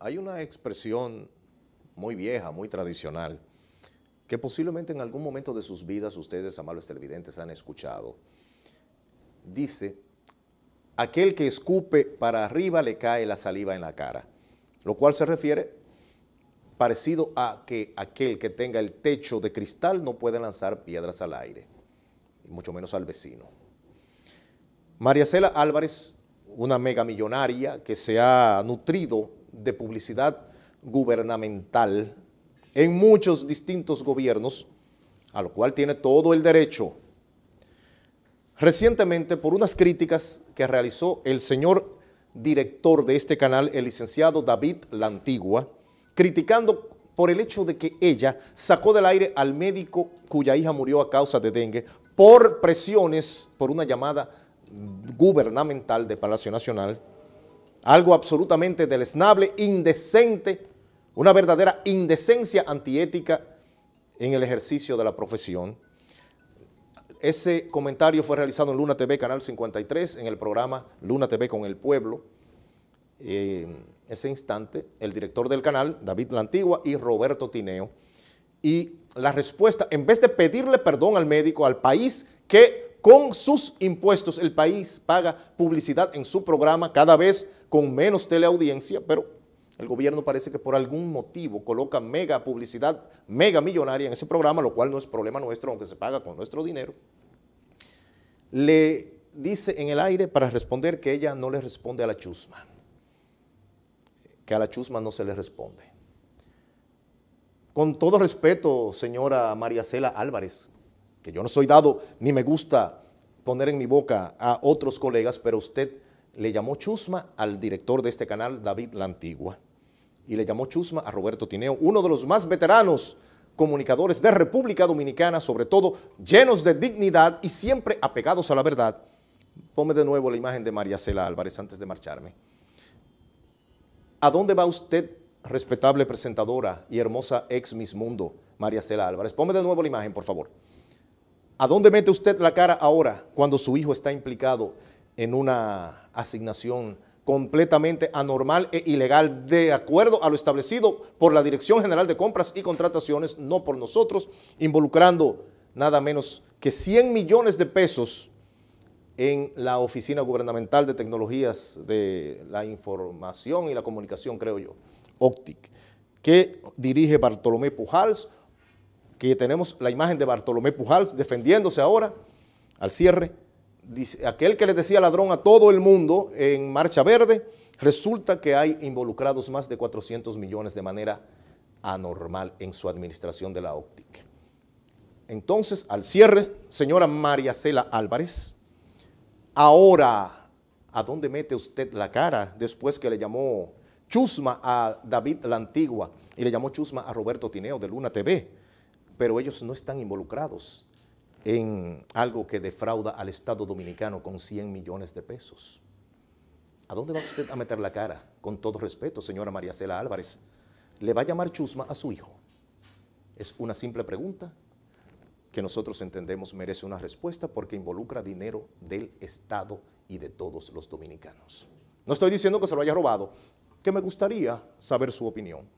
Hay una expresión muy vieja, muy tradicional, que posiblemente en algún momento de sus vidas ustedes, amables televidentes, han escuchado. Dice, aquel que escupe para arriba le cae la saliva en la cara, lo cual se refiere parecido a que aquel que tenga el techo de cristal no puede lanzar piedras al aire, y mucho menos al vecino. María Cela Álvarez una mega millonaria que se ha nutrido de publicidad gubernamental en muchos distintos gobiernos, a lo cual tiene todo el derecho. Recientemente, por unas críticas que realizó el señor director de este canal, el licenciado David La Antigua, criticando por el hecho de que ella sacó del aire al médico cuya hija murió a causa de dengue por presiones por una llamada gubernamental de Palacio Nacional, algo absolutamente deleznable, indecente, una verdadera indecencia antiética en el ejercicio de la profesión. Ese comentario fue realizado en Luna TV, Canal 53, en el programa Luna TV con el Pueblo. Eh, ese instante, el director del canal, David Lantigua, y Roberto Tineo. Y la respuesta, en vez de pedirle perdón al médico, al país que con sus impuestos el país paga publicidad en su programa cada vez con menos teleaudiencia, pero el gobierno parece que por algún motivo coloca mega publicidad, mega millonaria en ese programa, lo cual no es problema nuestro, aunque se paga con nuestro dinero. Le dice en el aire para responder que ella no le responde a la chusma, que a la chusma no se le responde. Con todo respeto, señora María Cela Álvarez, que yo no soy dado ni me gusta poner en mi boca a otros colegas, pero usted le llamó chusma al director de este canal, David La Antigua, y le llamó chusma a Roberto Tineo, uno de los más veteranos comunicadores de República Dominicana, sobre todo llenos de dignidad y siempre apegados a la verdad. Ponme de nuevo la imagen de María Cela Álvarez antes de marcharme. ¿A dónde va usted, respetable presentadora y hermosa ex Miss Mundo, María Cela Álvarez? Ponme de nuevo la imagen, por favor. ¿A dónde mete usted la cara ahora cuando su hijo está implicado en una asignación completamente anormal e ilegal de acuerdo a lo establecido por la Dirección General de Compras y Contrataciones, no por nosotros, involucrando nada menos que 100 millones de pesos en la Oficina Gubernamental de Tecnologías de la Información y la Comunicación, creo yo, OPTIC, que dirige Bartolomé Pujals, que tenemos la imagen de Bartolomé Pujals defendiéndose ahora al cierre. Dice, aquel que le decía ladrón a todo el mundo en Marcha Verde, resulta que hay involucrados más de 400 millones de manera anormal en su administración de la óptica. Entonces, al cierre, señora María Cela Álvarez, ahora, ¿a dónde mete usted la cara después que le llamó chusma a David la Antigua y le llamó chusma a Roberto Tineo de Luna TV? pero ellos no están involucrados en algo que defrauda al Estado dominicano con 100 millones de pesos. ¿A dónde va usted a meter la cara? Con todo respeto, señora María Cela Álvarez. ¿Le va a llamar chusma a su hijo? Es una simple pregunta que nosotros entendemos merece una respuesta porque involucra dinero del Estado y de todos los dominicanos. No estoy diciendo que se lo haya robado, que me gustaría saber su opinión.